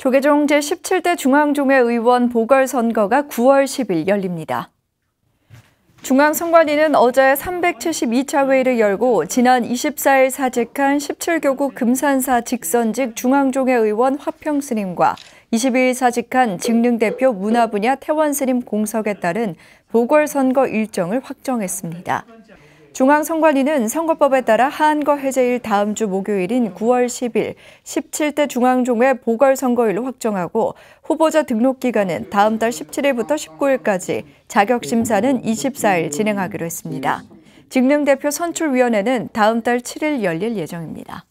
조계종 제17대 중앙종회 의원 보궐선거가 9월 10일 열립니다. 중앙선관위는 어제 372차 회의를 열고 지난 24일 사직한 17교구 금산사 직선직 중앙종회 의원 화평 스님과 22일 사직한 직능대표 문화분야 태원 스님 공석에 따른 보궐선거 일정을 확정했습니다. 중앙선관위는 선거법에 따라 한거 해제일 다음 주 목요일인 9월 10일 17대 중앙종회 보궐선거일로 확정하고 후보자 등록 기간은 다음 달 17일부터 19일까지 자격심사는 24일 진행하기로 했습니다. 직능대표 선출위원회는 다음 달 7일 열릴 예정입니다.